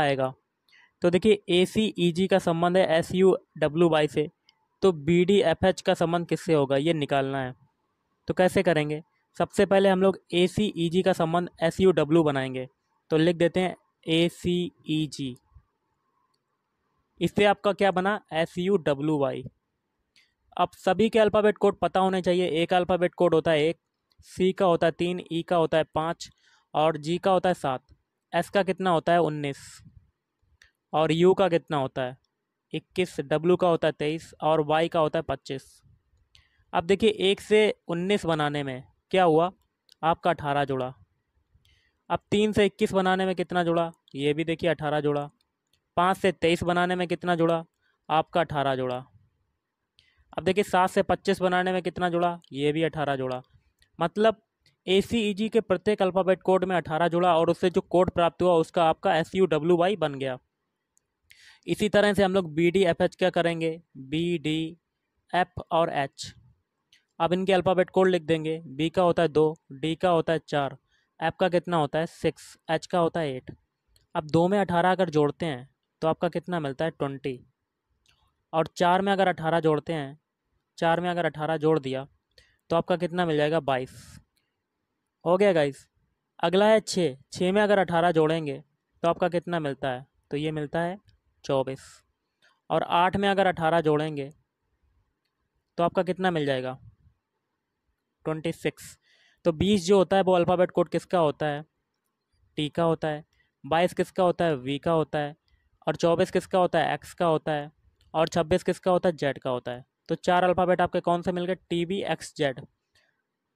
आएगा तो देखिए ए सी ई जी का संबंध है एस यू डब्ल्यू वाई से तो बी डी एफ एच का संबंध किससे होगा ये निकालना है तो कैसे करेंगे सबसे पहले हम लोग ए सी ई जी का संबंध एस यू डब्ल्यू बनाएंगे तो लिख देते हैं ए सी ई जी इससे आपका क्या बना एस यू डब्ल्यू वाई अब सभी के अल्फ़ाबेट कोड पता होने चाहिए ए का अल्फ़ाबेट कोड होता है एक सी का होता है तीन ई e का होता है पाँच और जी का होता है सात एस का कितना होता है उन्नीस और यू का कितना होता है इक्कीस डब्लू का होता है तेईस और वाई का होता है पच्चीस अब देखिए एक से उन्नीस बनाने में क्या हुआ आपका अठारह जोड़ा अब तीन से इक्कीस बनाने में कितना जोड़ा ये भी देखिए अठारह जोड़ा पाँच से तेईस बनाने में कितना जुड़ा आपका अठारह जोड़ा अब देखिए सात से पच्चीस बनाने में कितना जुड़ा ये भी अठारह जोड़ा मतलब ए सी ई जी के प्रत्येक अल्फ़ाबेट कोड में अठारह जुड़ा और उससे जो कोड प्राप्त हुआ उसका आपका एस यू डब्ल्यू वाई बन गया इसी तरह से हम लोग बी डी एफ एच क्या करेंगे बी डी एफ और एच अब इनके अल्फ़ाबेट कोड लिख देंगे बी का होता है दो डी का होता है चार एफ का कितना होता है सिक्स एच का होता है एट अब दो में अठारह अगर जोड़ते हैं तो आपका कितना मिलता है ट्वेंटी और चार में अगर अठारह जोड़ते हैं चार में अगर अठारह जोड़ दिया तो आपका कितना मिल जाएगा बाईस हो गया गाइस अगला है छः छः में अगर अठारह जोड़ेंगे तो आपका कितना मिलता है तो ये मिलता है चौबीस और आठ में अगर अठारह जोड़ेंगे तो आपका कितना मिल जाएगा ट्वेंटी सिक्स तो बीस जो होता है वो अल्फ़ाबेट कोड किसका होता है टी का होता है बाईस किसका होता है वी का होता है और चौबीस किसका होता है एक्स का होता है और छब्बीस किसका होता है जेड का होता है तो चार अल्फ़ाबेट आपके कौन से मिल गए टी बी एक्स जेड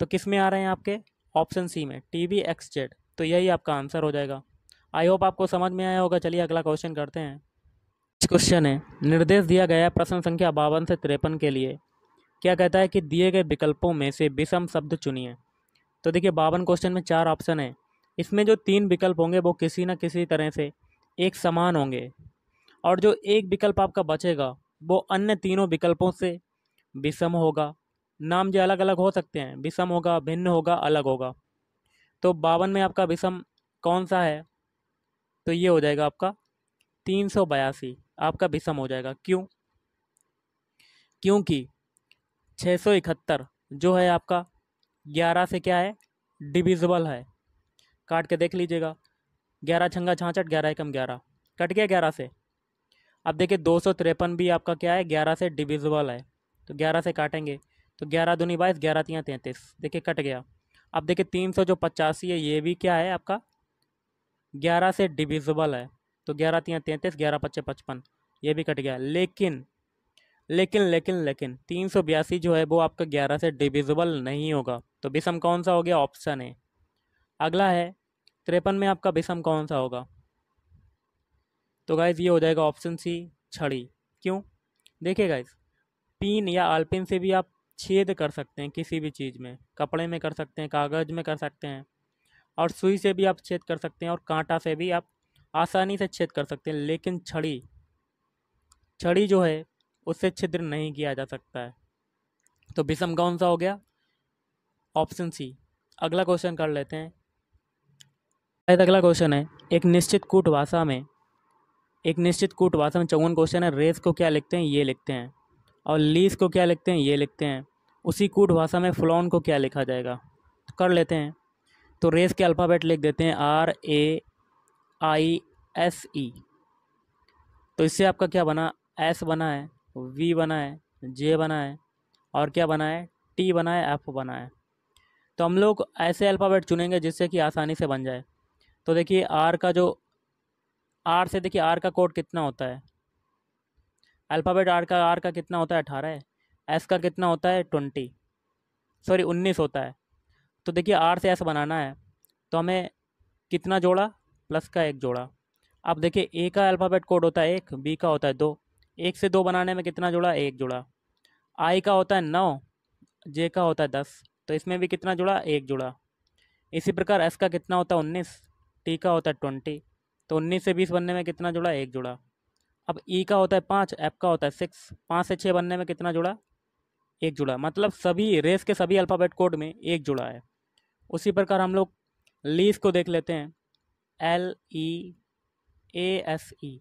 तो किस में आ रहे हैं आपके ऑप्शन सी में टी बी एक्स जेड तो यही आपका आंसर हो जाएगा आई होप आपको समझ में आया होगा चलिए अगला क्वेश्चन करते हैं क्वेश्चन है निर्देश दिया गया है प्रश्न संख्या बावन से तिरपन के लिए क्या कहता है कि दिए गए विकल्पों में से विषम शब्द चुनिए तो देखिए बावन क्वेश्चन में चार ऑप्शन है इसमें जो तीन विकल्प होंगे वो किसी न किसी तरह से एक समान होंगे और जो एक विकल्प आपका बचेगा वो अन्य तीनों विकल्पों से विषम होगा नाम जो अलग अलग हो सकते हैं विषम होगा भिन्न होगा अलग होगा तो बावन में आपका विषम कौन सा है तो ये हो जाएगा आपका तीन सौ बयासी आपका विषम हो जाएगा क्यों क्योंकि छः सौ इकहत्तर जो है आपका ग्यारह से क्या है डिविजिबल है काट के देख लीजिएगा ग्यारह छंगा छाछठ ग्यारह एकम ग्यारह कट गया ग्यारह से अब देखिए दो सौ तिरपन भी आपका क्या है ग्यारह से डिविजिबल है तो ग्यारह से काटेंगे तो ग्यारह दूनी बाईस ग्यारह तियाँ तैंतीस देखिए कट गया अब देखिए तीन सौ जो पचासी है ये भी क्या है आपका ग्यारह से डिविजिबल है तो ग्यारह तियाँ तैंतीस ग्यारह पच्चे पचपन ये भी कट गया लेकिन लेकिन लेकिन लेकिन तीन सौ बयासी जो है वो आपका ग्यारह से डिविजिबल नहीं होगा तो विषम कौन सा हो गया ऑप्शन है अगला है तिरपन में आपका विषम कौन सा होगा तो गाइज ये हो जाएगा ऑप्शन सी छड़ी क्यों देखिए गाइज पीन या आलपिन से भी आप छेद कर सकते हैं किसी भी चीज़ में कपड़े में कर सकते हैं कागज़ में कर सकते हैं और सुई से भी आप छेद कर सकते हैं और कांटा से भी आप आसानी से छेद कर सकते हैं लेकिन छड़ी छड़ी जो है उससे छिद्र नहीं किया जा सकता है तो विषम कौन सा हो गया ऑप्शन सी अगला क्वेश्चन कर लेते हैं शायद अगला क्वेश्चन है एक निश्चित कूट भाषा में एक निश्चित कूट भाषा में चौवन क्वेश्चन है रेस को क्या लिखते हैं ये लिखते हैं और लीज़ को क्या लिखते हैं ये लिखते हैं उसी कूट भाषा में फ्लोन को क्या लिखा जाएगा तो कर लेते हैं तो रेस के अल्फ़ाबेट लिख देते हैं R A I S E तो इससे आपका क्या बना एस बना है वी बना है जे बना है और क्या बना है टी बना है एफ बना है तो हम लोग ऐसे अल्फ़ाबेट चुनेंगे जिससे कि आसानी से बन जाए तो देखिए आर का जो आर से देखिए आर का कोड कितना होता है अल्फ़ाबेट आर का आर का कितना होता है अठारह है एस का कितना होता है ट्वेंटी सॉरी उन्नीस होता है तो देखिए आर से एस बनाना है तो हमें कितना जोड़ा प्लस का एक जोड़ा अब देखिए ए का अल्फ़ाबेट कोड होता है एक बी का होता है दो एक से दो बनाने में कितना जोड़ा एक जोड़ा आई का होता है नौ जे का होता है दस तो इसमें भी कितना जुड़ा एक जुड़ा इसी प्रकार एस का कितना होता है उन्नीस टी का होता है ट्वेंटी तो उन्नीस से बीस बनने में कितना जुड़ा एक जुड़ा अब ई e का होता है पाँच एफ का होता है सिक्स पाँच से छः बनने में कितना जुड़ा एक जुड़ा है मतलब सभी रेस के सभी अल्फ़ाबेट कोड में एक जुड़ा है उसी प्रकार हम लोग लीस को देख लेते हैं L E A S E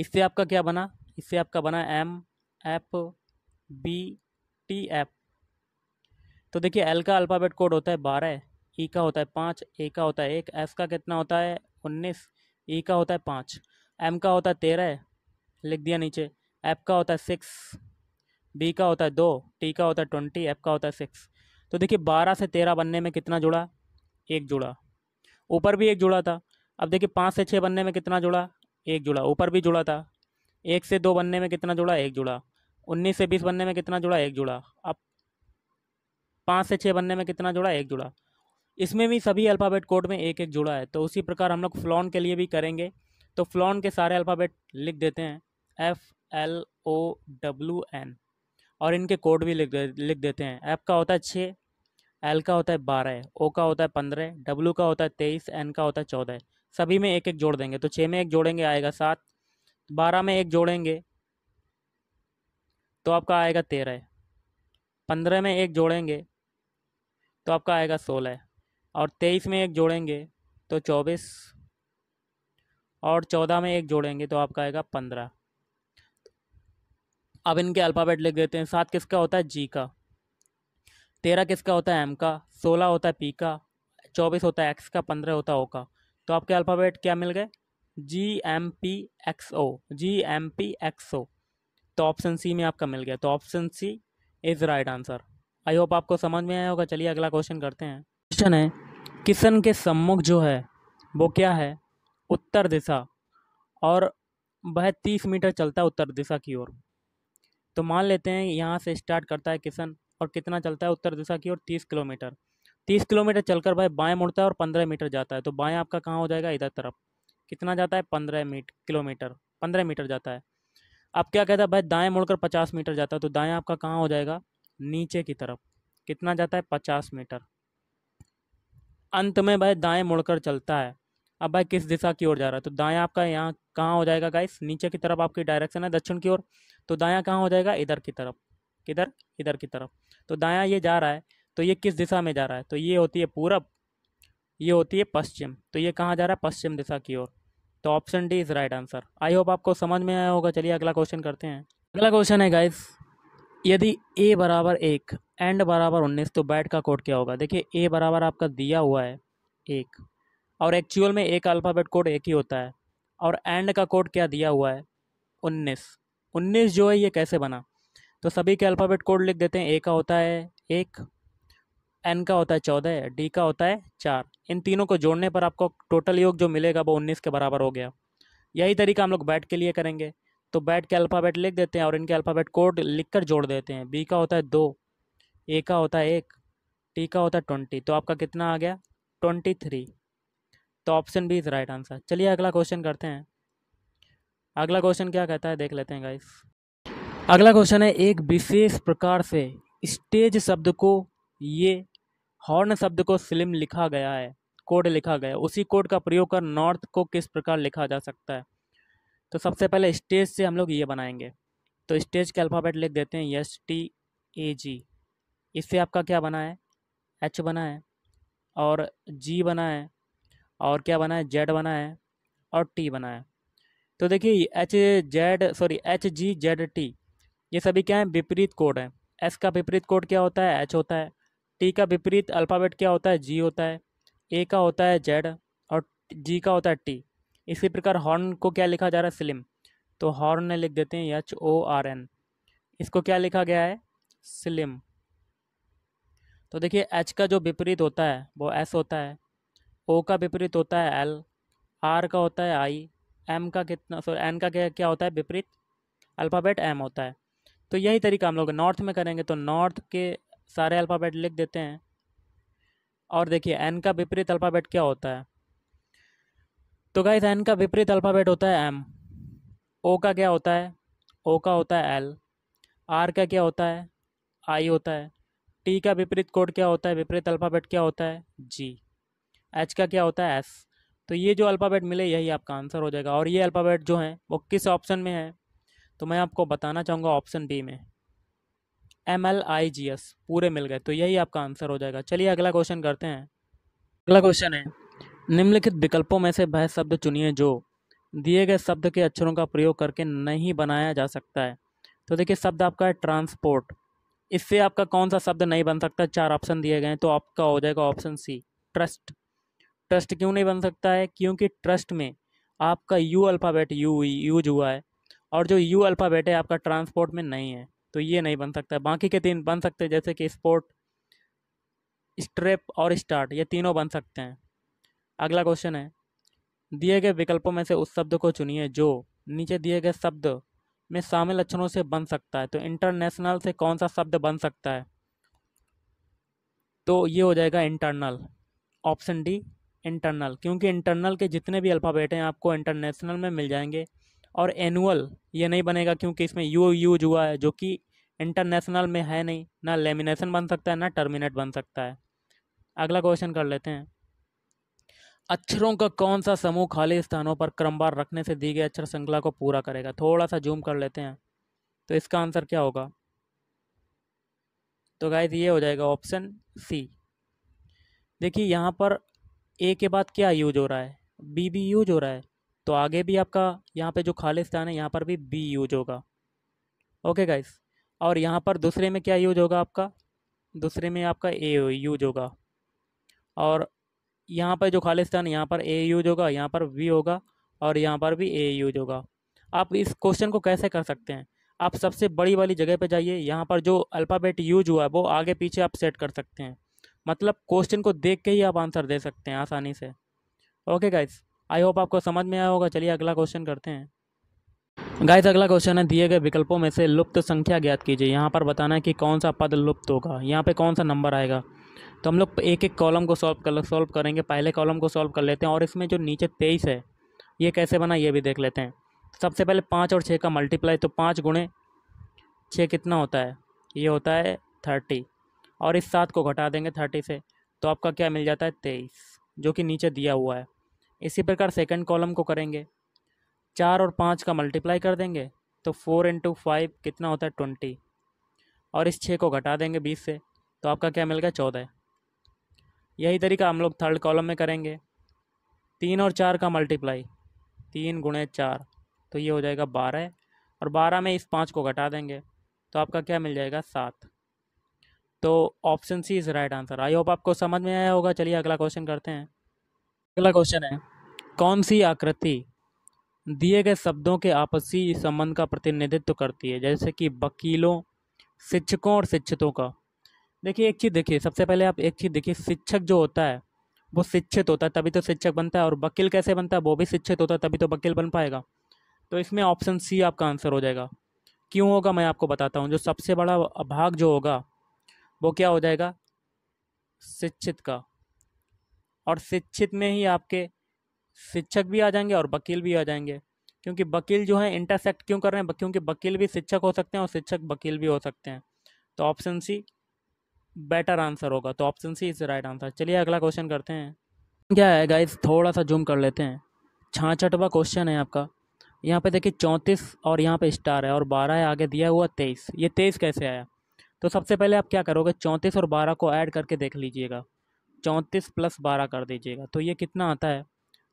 इससे आपका क्या बना इससे आपका बना M F B T F तो देखिए एल का अल्फ़ाबेट कोड होता है बारह ई e का होता है पाँच ए का होता है एक एस का कितना होता है उन्नीस ई e का होता है पाँच एम का होता है तेरह लिख दिया नीचे एफ का होता है सिक्स बी का होता है दो टी का होता है ट्वेंटी एफ का होता है सिक्स तो देखिए बारह से तेरह बनने में कितना जुड़ा एक जुड़ा ऊपर भी एक जुड़ा था अब देखिए पाँच से छः बनने में कितना जुड़ा एक जुड़ा ऊपर भी जुड़ा था एक से दो बनने में कितना जुड़ा एक जुड़ा उन्नीस से बीस बनने में कितना जुड़ा एक जुड़ा अब पाँच से छः बनने में कितना जुड़ा एक जुड़ा इसमें भी सभी अल्फ़ाबेट कोड में एक एक जुड़ा है तो उसी प्रकार हम लोग फ्लॉन के लिए भी करेंगे तो फ्लॉन के सारे अल्फ़ाबेट लिख देते हैं F L O W N और इनके कोड भी लिख दे लिख देते हैं ऐप का होता है छः एल का होता है बारह ओ का होता है पंद्रह डब्ल्यू का होता है तेईस एन का होता है चौदह सभी में एक एक जोड़ देंगे तो छः में एक जोड़ेंगे आएगा सात बारह में एक जोड़ेंगे तो आपका आएगा तेरह पंद्रह में एक जोड़ेंगे तो आपका आएगा सोलह और तेईस में एक जोड़ेंगे तो चौबीस और चौदह में एक जोड़ेंगे तो आपका आएगा पंद्रह अब इनके अल्फ़ाबेट लिख देते हैं सात किसका होता है जी का तेरह किसका होता है एम का सोलह होता है पी का चौबीस होता है एक्स का पंद्रह होता है ओ का तो आपके अल्फ़ाबेट क्या मिल गए G M P X O G M P X O तो ऑप्शन सी में आपका मिल गया तो option C is right answer I hope आपको समझ में आया होगा चलिए अगला क्वेश्चन करते हैं क्वेश्चन है किशन के सम्मुख जो है वो क्या है उत्तर दिशा और वह तीस मीटर चलता है उत्तर दिशा की ओर तो मान लेते हैं यहाँ से स्टार्ट करता है किशन और कितना चलता है उत्तर दिशा की ओर तीस किलोमीटर तीस किलोमीटर चलकर भाई बाएँ मुड़ता है और पंद्रह मीटर जाता है तो बाएँ आपका कहाँ हो जाएगा इधर तरफ कितना जाता है पंद्रह मीट किलोमीटर पंद्रह मीटर जाता है अब क्या कहता है भाई दाएँ मुड़कर पचास मीटर जाता है तो दाएँ आपका कहाँ हो जाएगा नीचे की तरफ कितना जाता है पचास मीटर अंत में भाई दाएँ मुड़कर चलता है अब भाई किस दिशा की ओर जा रहा है तो दाएँ आपका यहाँ कहाँ हो जाएगा गाइस नीचे की तरफ आपकी डायरेक्शन है दक्षिण की ओर तो दायां कहाँ हो जाएगा इधर की तरफ किधर इधर की तरफ तो दायां ये जा रहा है तो ये किस दिशा में जा रहा है तो ये होती है पूरब ये होती है पश्चिम तो ये कहाँ जा रहा है पश्चिम दिशा की ओर तो option D is right answer I hope आपको समझ में आया होगा चलिए अगला क्वेश्चन करते हैं अगला क्वेश्चन है गाइस यदि ए बराबर एक एंड बराबर उन्नीस तो बैट का कोड क्या होगा देखिए ए बराबर आपका दिया हुआ है एक और एक्चुअल में एक अल्फ़ाबेट कोड एक ही होता है और एंड का कोड क्या दिया हुआ है उन्नीस उन्नीस जो है ये कैसे बना तो सभी के अल्फ़ाबेट कोड लिख देते हैं ए का होता है एक एन का होता है चौदह डी का होता है चार इन तीनों को जोड़ने पर आपको टोटल योग जो मिलेगा वो उन्नीस के बराबर हो गया यही तरीका हम लोग बैट के लिए करेंगे तो बैट के अल्फ़ाबेट लिख देते हैं और इनके अल्फ़ाबेट कोड लिख कर जोड़ देते हैं बी का होता है दो ए का होता है एक टी का होता है ट्वेंटी तो आपका कितना आ गया ट्वेंटी थ्री तो option B is right answer चलिए अगला क्वेश्चन करते हैं अगला क्वेश्चन क्या कहता है देख लेते हैं गाइस अगला क्वेश्चन है एक विशेष प्रकार से स्टेज शब्द को ये हॉर्न शब्द को फिल्म लिखा गया है कोड लिखा गया उसी कोड का प्रयोग कर नॉर्थ को किस प्रकार लिखा जा सकता है तो सबसे पहले स्टेज से हम लोग ये बनाएंगे तो स्टेज के अल्फ़ाबेट लिख देते हैं एस टी ए जी इससे आपका क्या बना है एच बना है और जी बना है और क्या बना है जेड बना है और टी बना है तो देखिए H Z sorry H G Z T ये सभी क्या है विपरीत कोड है एस का विपरीत कोड क्या होता है एच होता है टी का विपरीत अल्फ़ाबेट क्या होता है जी होता है ए का होता है जेड और जी का होता है टी इसी प्रकार हॉर्न को क्या लिखा जा रहा है स्लिम तो हॉर्न लिख देते हैं एच ओ आर एन इसको क्या लिखा गया है स्लिम तो देखिए एच का जो विपरीत होता है वो एस होता है ओ का विपरीत होता है एल आर का होता है आई एम का कितना सॉरी एन का क्या क्या होता है विपरीत अल्फ़ाबेट एम होता है तो यही तरीका हम लोग नॉर्थ में करेंगे तो नॉर्थ के सारे अल्फ़ाबेट लिख देते हैं और देखिए एन का विपरीत अल्फ़ाबेट क्या होता है तो गाइस एन का विपरीत अल्फ़ाबेट होता है एम ओ का क्या होता है ओ का होता है एल आर का क्या होता है आई होता है टी का विपरीत कोड क्या होता है विपरीत अल्फ़ाबेट क्या होता है जी एच का क्या होता है एस तो ये जो अल्फ़ाबेट मिले यही आपका आंसर हो जाएगा और ये अल्फ़ाबेट जो हैं वो किस ऑप्शन में है तो मैं आपको बताना चाहूँगा ऑप्शन बी में M L I G S पूरे मिल गए तो यही आपका आंसर हो जाएगा चलिए अगला क्वेश्चन करते हैं अगला क्वेश्चन है निम्नलिखित विकल्पों में से वह शब्द चुनिए जो दिए गए शब्द के अक्षरों का प्रयोग करके नहीं बनाया जा सकता है तो देखिए शब्द आपका है ट्रांसपोर्ट इससे आपका कौन सा शब्द नहीं बन सकता चार ऑप्शन दिए गए हैं तो आपका हो जाएगा ऑप्शन सी ट्रस्ट ट्रस्ट क्यों नहीं बन सकता है क्योंकि ट्रस्ट में आपका यू अल्फ़ाबेट यू यूज हुआ है और जो यू अल्फ़ाबेट है आपका ट्रांसपोर्ट में नहीं है तो ये नहीं बन सकता बाकी के तीन बन सकते हैं जैसे कि स्पोर्ट स्ट्रेप और स्टार्ट ये तीनों बन सकते हैं अगला क्वेश्चन है दिए गए विकल्पों में से उस शब्द को चुनिए जो नीचे दिए गए शब्द में शामिल अक्षरों से बन सकता है तो इंटरनेशनल से कौन सा शब्द बन सकता है तो ये हो जाएगा इंटरनल ऑप्शन डी इंटरनल क्योंकि इंटरनल के जितने भी अल्फ़ाबेट हैं आपको इंटरनेशनल में मिल जाएंगे और एनुअल ये नहीं बनेगा क्योंकि इसमें यू यूज हुआ है जो कि इंटरनेशनल में है नहीं ना लेमिनेशन बन सकता है ना टर्मिनेट बन सकता है अगला क्वेश्चन कर लेते हैं अक्षरों का कौन सा समूह खाली स्थानों पर क्रमवार रखने से दी गई अक्षर श्रृंखला को पूरा करेगा थोड़ा सा जूम कर लेते हैं तो इसका आंसर क्या होगा तो गाइज ये हो जाएगा ऑप्शन सी देखिए यहाँ पर ए के बाद क्या यूज हो रहा है बी भी यूज हो रहा है तो आगे भी आपका यहाँ पे जो खाली स्थान है यहाँ पर भी बी यूज होगा ओके गाइस और यहाँ पर दूसरे में क्या यूज होगा आपका दूसरे में आपका ए यूज होगा और यहाँ पर जो खाली स्थान यहाँ पर ए यूज होगा यहाँ पर वी होगा और यहाँ पर भी ए यूज होगा आप इस क्वेश्चन को कैसे कर सकते हैं आप सबसे बड़ी वाली जगह पर जाइए यहाँ पर जो अल्फ़ाबेट यूज हुआ है वो आगे पीछे आप सेट कर सकते हैं मतलब क्वेश्चन को देख के ही आप आंसर दे सकते हैं आसानी से ओके गाइस आई होप आपको समझ में आया होगा चलिए अगला क्वेश्चन करते हैं गाइस अगला क्वेश्चन है दिए गए विकल्पों में से लुप्त संख्या ज्ञात कीजिए यहाँ पर बताना है कि कौन सा पद लुप्त होगा यहाँ पे कौन सा नंबर आएगा तो हम लोग एक एक कॉलम को सॉल्व कर सॉल्व करेंगे पहले कॉलम को सॉल्व कर लेते हैं और इसमें जो नीचे तेईस है ये कैसे बना ये भी देख लेते हैं सबसे पहले पाँच और छः का मल्टीप्लाई तो पाँच गुणे छः कितना होता है ये होता है थर्टी और इस सात को घटा देंगे थर्टी से तो आपका क्या मिल जाता है तेईस जो कि नीचे दिया हुआ है इसी प्रकार सेकेंड कॉलम को करेंगे चार और पाँच का मल्टीप्लाई कर देंगे तो फोर इंटू फाइव कितना होता है ट्वेंटी और इस छः को घटा देंगे बीस से तो आपका क्या मिल गया चौदह यही तरीका हम लोग थर्ड कॉलम में करेंगे तीन और चार का मल्टीप्लाई तीन गुणे चार तो ये हो जाएगा बारह और बारह में इस पाँच को घटा देंगे तो आपका क्या मिल जाएगा सात तो option C is right answer I hope आपको समझ में आया होगा चलिए अगला क्वेश्चन करते हैं अगला क्वेश्चन है कौन सी आकृति दिए गए शब्दों के आपसी संबंध का प्रतिनिधित्व करती है जैसे कि वकीलों शिक्षकों और शिक्षितों का देखिए एक चीज़ देखिए सबसे पहले आप एक चीज़ देखिए शिक्षक जो होता है वो शिक्षित होता है तभी तो शिक्षक बनता है और वकील कैसे बनता है वो भी शिक्षित होता है तभी तो वकील बन पाएगा तो इसमें ऑप्शन सी आपका आंसर हो जाएगा क्यों होगा मैं आपको बताता हूँ जो सबसे बड़ा भाग जो होगा वो क्या हो जाएगा शिक्षित का और शिक्षित में ही आपके शिक्षक भी आ जाएंगे और वकील भी आ जाएंगे क्योंकि वकील जो है इंटरसेक्ट क्यों कर रहे हैं क्योंकि वकील भी शिक्षक हो सकते हैं और शिक्षक वकील भी हो सकते हैं तो ऑप्शन सी बेटर आंसर होगा तो option C is right answer चलिए अगला क्वेश्चन करते हैं क्या है गाइस थोड़ा सा जूम कर लेते हैं छाछठवा क्वेश्चन है आपका यहाँ पे देखिए चौंतीस और यहाँ पे स्टार है और बारह है आगे दिया हुआ तेईस ये तेईस कैसे आया तो सबसे पहले आप क्या करोगे चौंतीस और बारह को ऐड करके देख लीजिएगा चौंतीस प्लस बारह कर दीजिएगा तो ये कितना आता है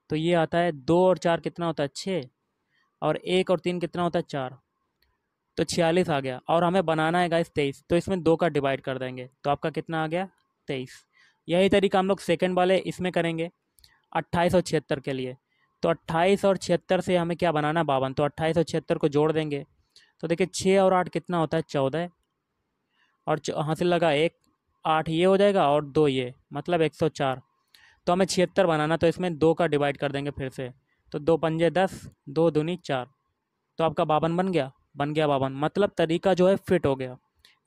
तो ये आता है दो और चार कितना होता है छः और एक और तीन कितना होता है चार तो छियालीस आ गया और हमें बनाना है गाइस तेईस तो इसमें दो का डिवाइड कर देंगे तो आपका कितना आ गया तेईस यही तरीका हम लोग सेकेंड वाले इसमें करेंगे अट्ठाईस और छिहत्तर के लिए तो अट्ठाईस और छिहत्तर से हमें क्या बनाना है बावन तो अट्ठाईस और छिहत्तर को जोड़ देंगे तो देखिए छः और आठ कितना होता है चौदह और हासिल लगा एक आठ ये हो जाएगा और दो ये मतलब एक सौ चार तो हमें छिहत्तर बनाना तो इसमें दो का डिवाइड कर देंगे फिर से तो दो पंजे दस दो दूनी चार तो आपका बावन बन गया बन गया बावन मतलब तरीका जो है फिट हो गया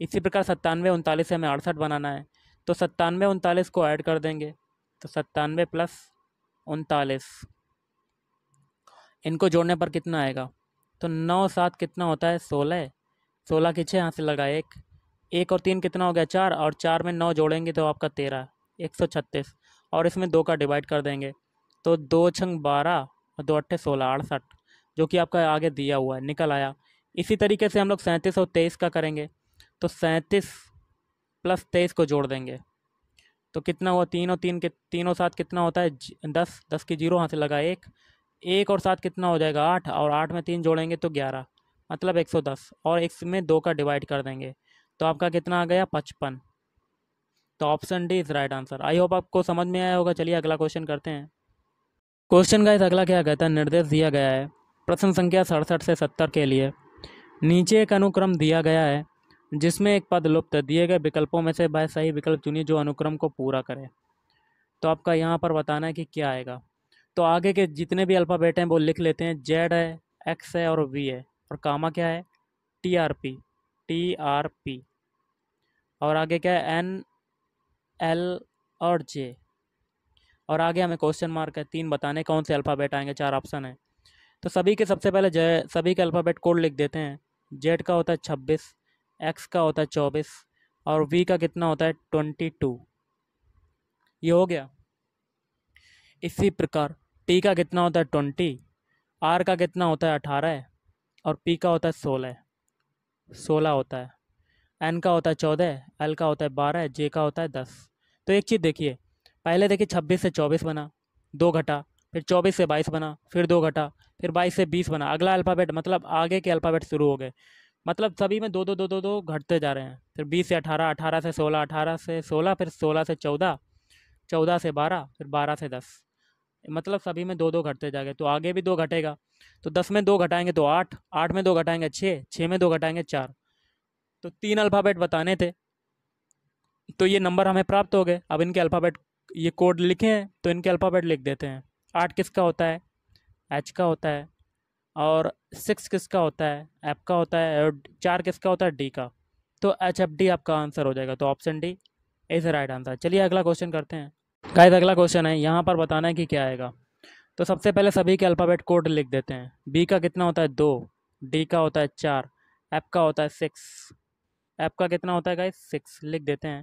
इसी प्रकार सत्तानवे उनतालीस से हमें अड़सठ बनाना है तो सत्तानवे उनतालीस को ऐड कर देंगे तो सत्तानवे प्लस उनतालीस इनको जोड़ने पर कितना आएगा तो नौ सात कितना होता है सोलह सोलह की छः यहाँ से लगा एक एक और तीन कितना हो गया चार और चार में नौ जोड़ेंगे तो आपका तेरह एक सौ छत्तीस और इसमें दो का डिवाइड कर देंगे तो दो छंग बारह और दो अट्ठे सोलह अड़सठ जो कि आपका आगे दिया हुआ है निकल आया इसी तरीके से हम लोग सैंतीस और तेईस का करेंगे तो सैंतीस प्लस तेईस को जोड़ देंगे तो कितना हुआ तीन और तीन के तीन और सात कितना होता है दस दस की जीरो हाथ से लगा एक एक और सात कितना हो जाएगा आठ और आठ में तीन जोड़ेंगे तो ग्यारह मतलब एक सौ दस और एक में दो का डिवाइड कर देंगे तो आपका कितना आ गया पचपन तो option D is right answer I hope आपको समझ में आया होगा चलिए अगला क्वेश्चन करते हैं क्वेश्चन का इस अगला क्या कहता है निर्देश दिया गया है प्रश्न संख्या सड़सठ से सत्तर के लिए नीचे एक अनुक्रम दिया गया है जिसमें एक पद लुप्त दिए गए विकल्पों में से वह सही विकल्प चुनिए जो अनुक्रम को पूरा करे तो आपका यहाँ पर बताना है कि क्या आएगा तो आगे के जितने भी अल्फ़ाबेट हैं वो लिख लेते हैं जेड है एक्स है और वी है और कामा क्या है T R P T R P और आगे क्या है एन एल और जे और आगे हमें क्वेश्चन मार्क है तीन बताने कौन से अल्फ़ाबेट आएंगे चार ऑप्शन हैं तो सभी के सबसे पहले जय सभी के अल्फ़ाबेट कोड लिख देते हैं जेड का होता है छब्बीस एक्स का होता है चौबीस और वी का कितना होता है ट्वेंटी टू ये हो गया इसी प्रकार टी का कितना होता है ट्वेंटी आर का कितना होता है अठारह और पी का होता है सोलह सोलह होता है एन का होता है चौदह एल का होता है बारह जे का होता है दस तो एक चीज़ देखिए पहले देखिए छब्बीस से चौबीस बना दो घटा फिर चौबीस से बाईस बना फिर दो घटा फिर बाईस से बीस बना अगला अल्फ़ाबेट मतलब आगे के अल्फ़ाबेट शुरू हो गए मतलब सभी में दो दो दो दो दो घटते जा रहे हैं फिर बीस से अठारह अठारह से सोलह अठारह से सोलह फिर सोलह से चौदह चौदह से बारह फिर बारह से दस मतलब सभी में दो दो घटते जा गए तो आगे भी दो घटेगा तो दस में दो घटाएंगे तो आठ आठ में दो घटाएंगे छः छः में दो घटाएंगे चार तो तीन अल्फ़ाबेट बताने थे तो ये नंबर हमें प्राप्त हो गए अब इनके अल्फ़ाबेट ये कोड लिखे हैं तो इनके अल्फ़ाबेट लिख देते हैं आठ किसका होता है एच का होता है और सिक्स किसका होता है एफ का होता है और चार किसका होता है डी का तो एच एफ डी आपका आंसर हो जाएगा तो option D is right answer चलिए अगला क्वेश्चन करते हैं गाइस अगला क्वेश्चन है यहाँ पर बताना है कि क्या आएगा तो सबसे पहले सभी के अल्फ़ाबेट कोड लिख देते हैं बी का कितना होता है दो डी का होता है चार एप का होता है सिक्स एप का कितना होता है गाइस सिक्स लिख देते हैं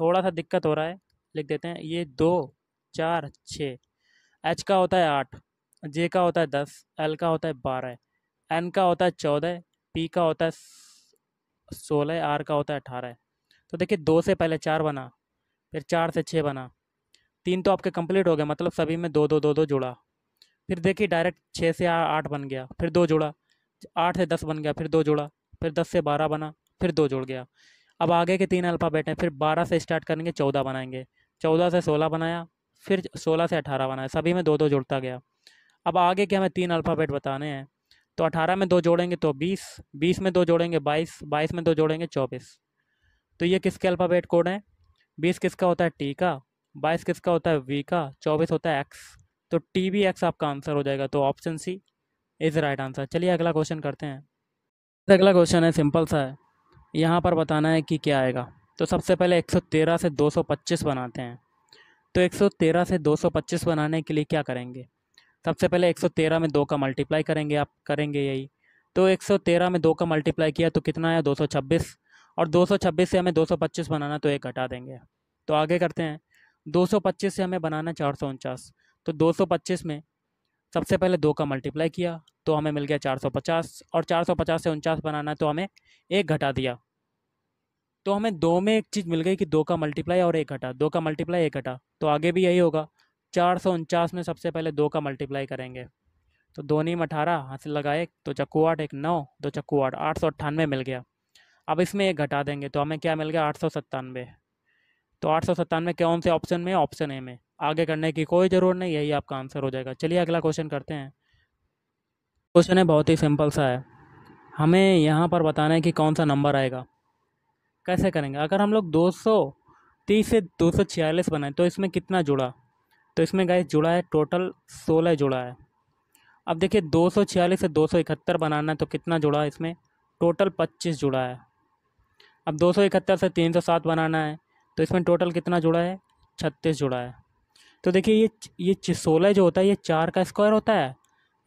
थोड़ा सा दिक्कत हो रहा है लिख देते हैं ये दो चार छः एच का होता है आठ जे का होता है दस एल का होता है बारह एन का होता है चौदह पी का होता है सोलह आर का होता है अठारह तो देखिए दो से पहले चार बना फिर चार से छः बना तीन तो आपके कंप्लीट हो गए मतलब सभी में दो दो दो दो जुड़ा फिर देखिए डायरेक्ट छः से आठ बन गया फिर दो जुड़ा आठ से दस बन गया फिर दो जुड़ा फिर दस से बारह बना फिर दो जुड़ गया अब आगे के तीन अल्फ़ाबेट हैं फिर बारह से स्टार्ट करेंगे चौदह बनाएंगे चौदह से सोलह बनाया फिर सोलह से अठारह बनाया सभी में दो दो जुड़ता गया अब आगे के हमें तीन अल्फ़ाबेट बताने हैं तो अठारह में दो जोड़ेंगे तो बीस बीस में दो जोड़ेंगे बाईस बाईस में दो जोड़ेंगे चौबीस तो ये किसके अल्फ़ाबेट कोड हैं बीस किसका होता है टी का बाईस किसका होता है वी का चौबीस होता है एक्स तो टी बी एक्स आपका आंसर हो जाएगा तो option C is right answer चलिए अगला क्वेश्चन करते हैं तो अगला क्वेश्चन है सिंपल सा है यहाँ पर बताना है कि क्या आएगा तो सबसे पहले 113 से 225 बनाते हैं तो 113 से 225 बनाने के लिए क्या करेंगे सबसे पहले 113 में दो का मल्टीप्लाई करेंगे आप करेंगे यही तो 113 में दो का मल्टीप्लाई किया तो कितना आया 226 और 226 से हमें 225 बनाना तो एक घटा देंगे तो आगे करते हैं 225 से हमें बनाना चार सौ उनचास तो 225 में सबसे पहले दो का मल्टीप्लाई किया तो हमें मिल गया 450 और 450 से उनचास बनाना तो हमें एक घटा दिया तो हमें दो में एक चीज़ मिल गई कि दो का मल्टीप्लाई और एक घटा दो का मल्टीप्लाई एक घटा तो आगे भी यही होगा चार सौ उनचास में सबसे पहले दो का मल्टीप्लाई करेंगे तो दो नीम अठारह हाथ से लगाए तो चक्कू आठ एक नौ दो चक्कू आठ आठ सौ अट्ठानवे मिल गया अब इसमें एक घटा देंगे तो हमें क्या मिल गया आठ सौ सत्तानवे तो आठ सौ सत्तानवे कौन से ऑप्शन में ऑप्शन ए में आगे करने की कोई ज़रूरत नहीं यही आपका आंसर हो जाएगा चलिए अगला क्वेश्चन करते हैं क्वेश्चन है बहुत ही सिंपल सा है हमें यहाँ पर बताना है कि कौन सा नंबर आएगा कैसे करेंगे अगर हम लोग दो सौ तीस से दो सौ छियालीस बनाए तो इसमें कितना जुड़ा तो इसमें गए जुड़ा है टोटल सोलह जुड़ा है अब देखिए दो सौ छियालीस से दो सौ इकहत्तर बनाना है तो कितना जुड़ा है इसमें टोटल पच्चीस जुड़ा है अब दो सौ इकहत्तर से तीन सौ सात बनाना है तो इसमें टोटल कितना जुड़ा है छत्तीस जुड़ा है तो देखिए ये ये सोलह जो होता है ये चार का स्क्वायर होता है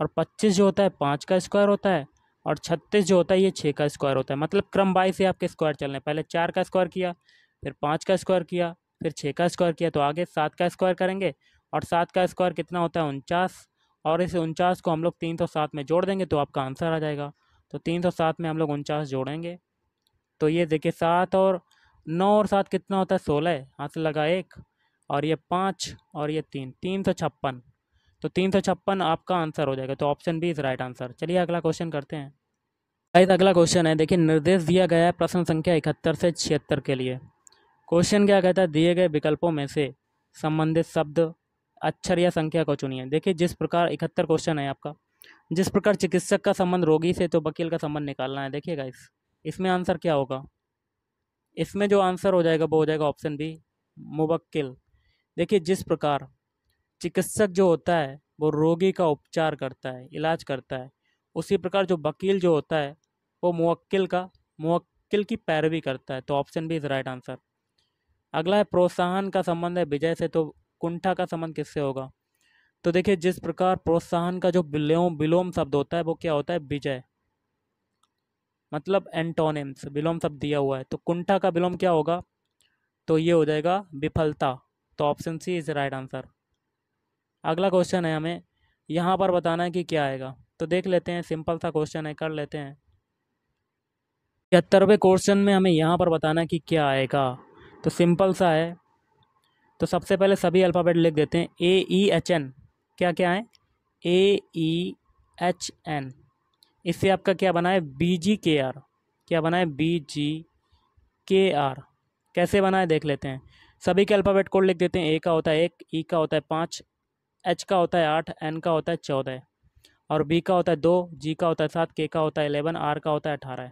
और पच्चीस जो होता है पाँच का स्क्वायर होता है और छत्तीस जो होता है ये छः का स्क्वायर होता है मतलब क्रम बाई से आपके स्क्वायर चल रहे हैं पहले चार का स्क्वायर किया फिर पाँच का स्क्वायर किया फिर छः का स्क्वायर किया तो आगे सात का स्क्वायर करेंगे और सात का स्क्वायर कितना होता है उनचास और इस उनचास को हम लोग तीन सौ सात में जोड़ देंगे तो आपका आंसर आ जाएगा तो तीन सौ सात में हम लोग उनचास जोड़ेंगे तो ये देखिए सात और नौ और सात कितना होता है सोलह हाथ से लगा एक और ये पाँच और ये तीन तीन सौ छप्पन तो तीन सौ छप्पन आपका आंसर हो जाएगा तो option B is right answer चलिए अगला क्वेश्चन करते हैं गाइस अगला क्वेश्चन है देखिए निर्देश दिया गया है प्रश्न संख्या इकहत्तर से छिहत्तर के लिए क्वेश्चन क्या कहता है दिए गए विकल्पों में से संबंधित शब्द अक्षर या संख्या को चुनिए देखिए जिस प्रकार इकहत्तर क्वेश्चन है आपका जिस प्रकार चिकित्सक का संबंध रोगी से तो वकील का संबंध निकालना है देखिए इस इसमें आंसर क्या होगा इसमें जो आंसर हो जाएगा वो हो जाएगा ऑप्शन बी मुबक्किल देखिए जिस प्रकार चिकित्सक जो होता है वो रोगी का उपचार करता है इलाज करता है उसी प्रकार जो वकील जो होता है वो मुवक्किल का मुवक्किल की पैरवी करता है तो option B is right answer अगला है प्रोत्साहन का संबंध है विजय से तो कुंठा का संबंध किससे होगा तो देखिए जिस प्रकार प्रोत्साहन का जो विलोम विलोम शब्द होता है वो क्या होता है विजय मतलब एंटोनिम्स विलोम सब दिया हुआ है तो कुंठा का विलोम क्या होगा तो ये हो जाएगा विफलता तो option C is right answer अगला क्वेश्चन है हमें यहाँ पर बताना है कि क्या आएगा तो देख लेते हैं सिंपल सा क्वेश्चन है कर लेते हैं तिहत्तरवें क्वेश्चन में हमें यहाँ पर बताना है कि क्या आएगा तो सिंपल सा है तो सबसे पहले सभी अल्फ़ाबेट लिख देते हैं A E e, H N क्या क्या है ए ई एच एन इससे आपका क्या बना है बी जी के आर क्या बना है बी जी के आर कैसे बना है देख लेते हैं सभी के अल्फ़ाबेट कोड लिख देते हैं ए का होता है एक ई e का होता है पाँच एच का होता है आठ एन का होता है चौदह और बी का होता है दो जी का होता है सात के का होता है एलेवन आर का होता है अठारह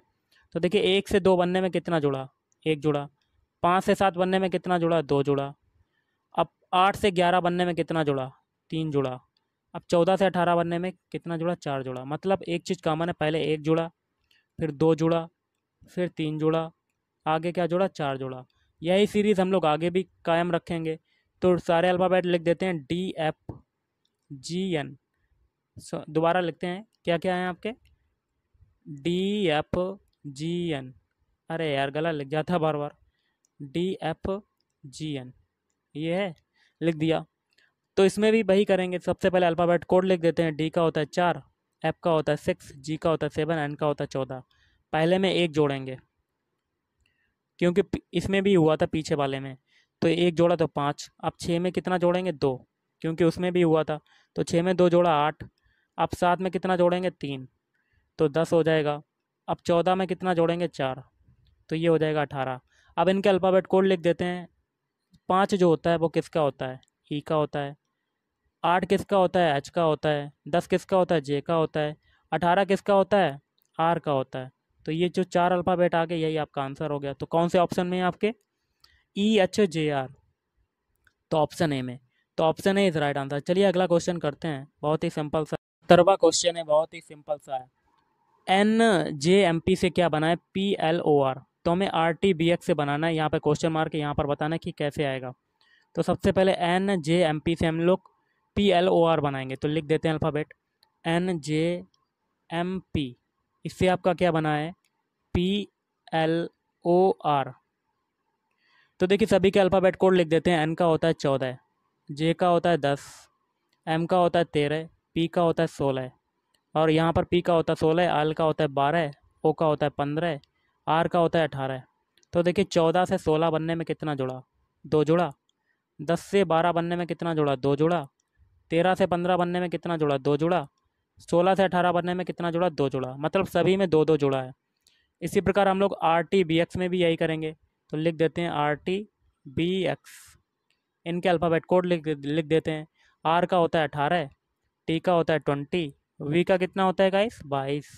तो देखिए एक से दो बनने में कितना जुड़ा एक जुड़ा पाँच से सात बनने में कितना जुड़ा दो जुड़ा अब आठ से ग्यारह बनने में कितना जुड़ा तीन जुड़ा अब चौदह से अठारह बनने में कितना जुड़ा चार जुड़ा मतलब एक चीज़ कॉमन है पहले एक जुड़ा फिर दो जुड़ा फिर तीन जुड़ा आगे क्या जुड़ा चार जुड़ा यही सीरीज़ हम लोग आगे भी कायम रखेंगे तो सारे अल्फ़ाबेट लिख देते हैं डी एफ जी एन दोबारा लिखते हैं क्या क्या है आपके डी एफ जी एन अरे यार गला लिख जाता बार बार डी एफ जी एन ये है लिख दिया तो इसमें भी वही करेंगे सबसे पहले अल्फ़ाबेट कोड लिख देते हैं डी का होता है चार एफ का होता है सिक्स जी का होता है सेवन एन का होता है चौदह पहले में एक जोड़ेंगे क्योंकि इसमें भी हुआ था पीछे वाले में तो एक जोड़ा तो पाँच अब छः में कितना जोड़ेंगे दो क्योंकि उसमें भी हुआ था तो छः में दो जोड़ा आठ अब सात में कितना जोड़ेंगे तीन तो दस हो जाएगा अब चौदह में कितना जोड़ेंगे चार तो ये हो जाएगा अठारह अब इनके अल्फ़ाबेट कोड लिख देते हैं पाँच जो होता है वो किसका होता है ई e का होता है आठ किसका होता है एच का होता है दस किसका होता है जे का होता है अठारह किसका होता है आर का होता है तो ये जो चार अल्फ़ाबेट आ गए यही आपका आंसर हो गया तो कौन से ऑप्शन में है आपके ई एच जे आर तो ऑप्शन ए में तो option A is right answer चलिए अगला क्वेश्चन करते हैं बहुत ही सिंपल सा तरवा क्वेश्चन है बहुत ही सिंपल सा है एन जे एम पी से क्या बना है पी एल ओ आर तो हमें आर टी बी एक्स से बनाना है यहाँ पर क्वेश्चन मार्क यहाँ पर बताना है कि कैसे आएगा तो सबसे पहले एन जे एम पी से हम लोग पी एल ओ आर बनाएंगे तो लिख देते हैं alphabet N J M P इससे आपका क्या बना है पी एल ओ आर तो देखिए सभी के अल्फ़ाबेट कोड लिख देते हैं एन का होता है चौदह जे का होता है दस एम का होता है तेरह पी का होता है सोलह और यहाँ पर पी का होता है सोलह एल का होता है बारह ओ का होता है पंद्रह आर का होता है अठारह तो देखिए चौदह से सोलह बनने में कितना जुड़ा दो जुड़ा दस से बारह बनने में कितना जुड़ा दो जुड़ा तेरह से पंद्रह बनने में कितना जुड़ा दो जुड़ा सोलह से अठारह बनने में कितना जुड़ा दो जुड़ा मतलब सभी में दो दो जुड़ा है इसी प्रकार हम लोग आर टी बी एक्स में भी यही करेंगे तो लिख देते हैं आर टी बी एक्स इनके अल्फ़ाबेट कोड लिख लिख देते हैं आर का होता है अठारह टी का होता है ट्वेंटी वी का कितना होता है गाइस बाईस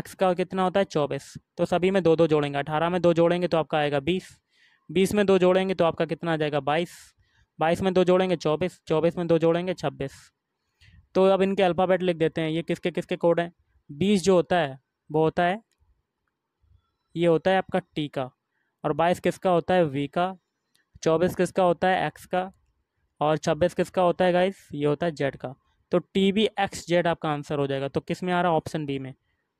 एक्स का कितना होता है चौबीस तो सभी में दो दो जोड़ेंगे अठारह में दो जोड़ेंगे तो आपका आएगा बीस बीस में दो जोड़ेंगे तो आपका कितना आ जाएगा बाईस बाईस में दो जोड़ेंगे चौबीस चौबीस में दो जोड़ेंगे छब्बीस तो अब इनके अल्फ़ाबेट लिख देते हैं ये किसके किसके कोड हैं बीस जो होता है वो होता है ये होता है आपका टी का और बाईस किसका होता है वी का चौबीस किसका होता है एक्स का और छब्बीस किसका होता है गाइस ये होता है जेड का तो टी बी एक्स जेड आपका आंसर हो जाएगा तो किस में आ रहा है ऑप्शन बी में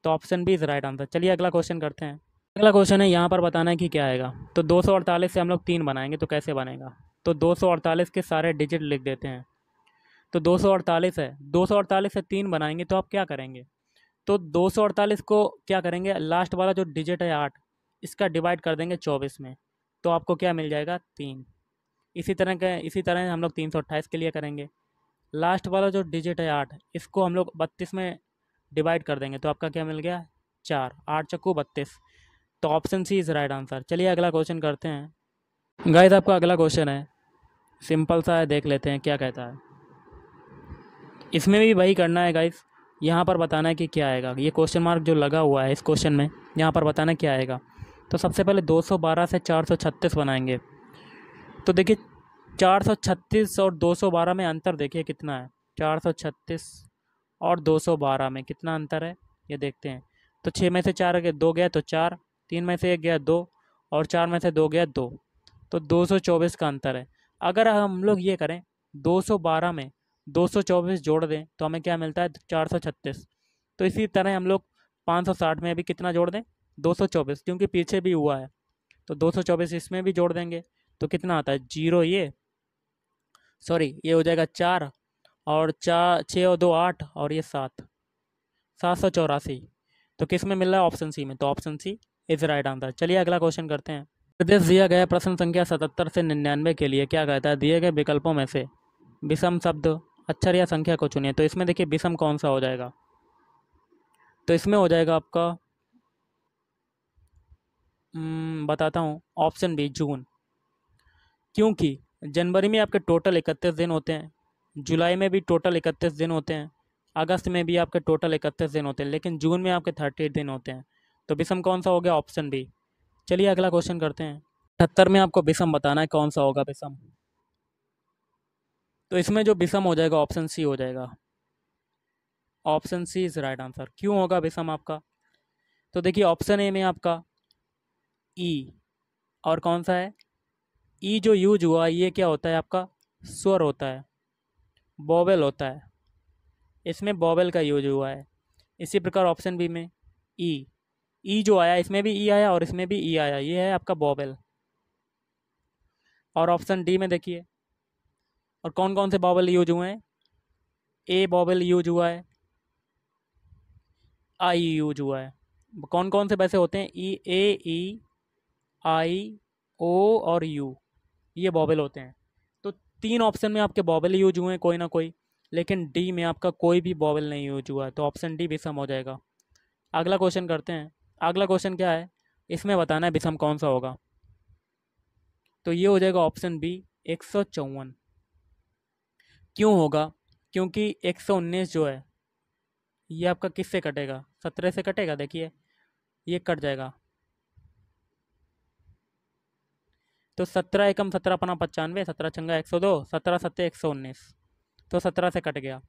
तो option B is right answer चलिए अगला क्वेश्चन करते हैं अगला क्वेश्चन है यहाँ पर बताना है कि क्या आएगा तो दो सौ अड़तालीस से हम लोग तीन बनाएंगे तो कैसे बनेगा तो दो सौ अड़तालीस के सारे डिजिट लिख देते हैं तो दो सौ अड़तालीस है दो सौ अड़तालीस से तीन बनाएंगे तो आप क्या करेंगे तो दो सौ अड़तालीस को क्या करेंगे लास्ट वाला जो डिजिट है आठ इसका डिवाइड कर देंगे चौबीस में तो आपको क्या मिल जाएगा तीन इसी तरह के इसी तरह हम लोग तीन सौ अट्ठाईस के लिए करेंगे लास्ट वाला जो डिजिट है आठ इसको हम लोग बत्तीस में डिवाइड कर देंगे तो आपका क्या मिल गया चार आठ चक्कू बत्तीस तो option C is right answer चलिए अगला क्वेश्चन करते हैं गाइस आपका अगला क्वेश्चन है सिंपल सा है देख लेते हैं क्या कहता है इसमें भी वही करना है गाइस यहाँ पर बताना है कि क्या आएगा ये क्वेश्चन मार्क जो लगा हुआ है इस क्वेश्चन में यहाँ पर बताना क्या आएगा तो सबसे पहले 212 से 436 बनाएंगे तो देखिए 436 और 212 में अंतर देखिए कितना है 436 और 212 में कितना अंतर है ये देखते हैं तो छः में से चार गया दो गया तो चार तीन में से एक गया दो और चार में से दो गया दो तो चौबीस का अंतर है अगर हम लोग ये करें 212 में 224 जोड़ दें तो हमें क्या मिलता है 436 तो इसी तरह हम लोग 560 में भी कितना जोड़ दें 224 क्योंकि पीछे भी हुआ है तो 224 इसमें भी जोड़ देंगे तो कितना आता है जीरो ये सॉरी ये हो जाएगा चार और चार छः और दो आठ और ये सात सात सौ चौरासी तो किस में मिल रहा है ऑप्शन सी में तो option C is right answer चलिए अगला क्वेश्चन करते हैं निर्देश दिया गया प्रश्न संख्या सतहत्तर से निन्यानवे के लिए क्या कहता है दिए गए विकल्पों में से विषम शब्द अक्षर या संख्या को चुनिए तो इसमें देखिए विषम कौन सा हो जाएगा तो इसमें हो जाएगा आपका हम्म, बताता हूँ ऑप्शन बी जून क्योंकि जनवरी में आपके टोटल इकतीस दिन होते हैं जुलाई में भी टोटल इकतीस दिन होते हैं अगस्त में भी आपके टोटल इकतीस दिन होते हैं लेकिन जून में आपके थर्टी दिन होते हैं तो विषम कौन सा हो गया ऑप्शन बी चलिए अगला क्वेश्चन करते हैं अठहत्तर में आपको विषम बताना है कौन सा होगा विषम तो इसमें जो विषम हो जाएगा ऑप्शन सी हो जाएगा option C is right answer क्यों होगा विषम आपका तो देखिए ऑप्शन ए में आपका ई e. और कौन सा है ई e जो यूज हुआ ये क्या होता है आपका स्वर होता है बॉबल होता है इसमें बॉबल का यूज हुआ है इसी प्रकार ऑप्शन बी में ई e. ई e जो आया इसमें भी ई e आया और इसमें भी ई e आया ये है आपका बॉबल और ऑप्शन डी में देखिए और कौन कौन से बॉबल यूज हुए हैं ए बॉबल यूज हुआ है आई यूज हुआ है कौन कौन से वैसे होते हैं ई ए ई आई ओ और यू ये बॉबल होते हैं तो तीन ऑप्शन में आपके बॉबल यूज हुए हैं कोई ना कोई लेकिन डी में आपका कोई भी बॉबल नहीं यूज हुआ है तो ऑप्शन डी भी सम हो जाएगा अगला क्वेश्चन करते हैं अगला क्वेश्चन क्या है इसमें बताना है विषम कौन सा होगा तो ये हो जाएगा ऑप्शन बी एक सौ चौवन क्यों होगा क्योंकि एक सौ उन्नीस जो है ये आपका किससे कटेगा सत्रह से कटेगा देखिए ये कट जाएगा तो सत्रह एकम सत्रह पना पचानवे सत्रह चंगा एक सौ दो सत्रह सत्तर एक सौ उन्नीस तो सत्रह से कट गया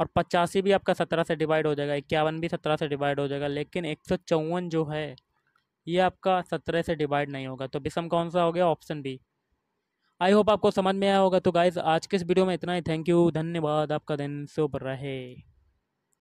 और पचासी भी आपका सत्रह से डिवाइड हो जाएगा इक्यावन भी सत्रह से डिवाइड हो जाएगा लेकिन एक सौ चौवन जो है ये आपका सत्रह से डिवाइड नहीं होगा तो विषम कौन सा हो गया ऑप्शन बी आई होप आपको समझ में आया होगा तो गाइज आज के इस वीडियो में इतना ही थैंक यू धन्यवाद आपका दिन शुभ रहे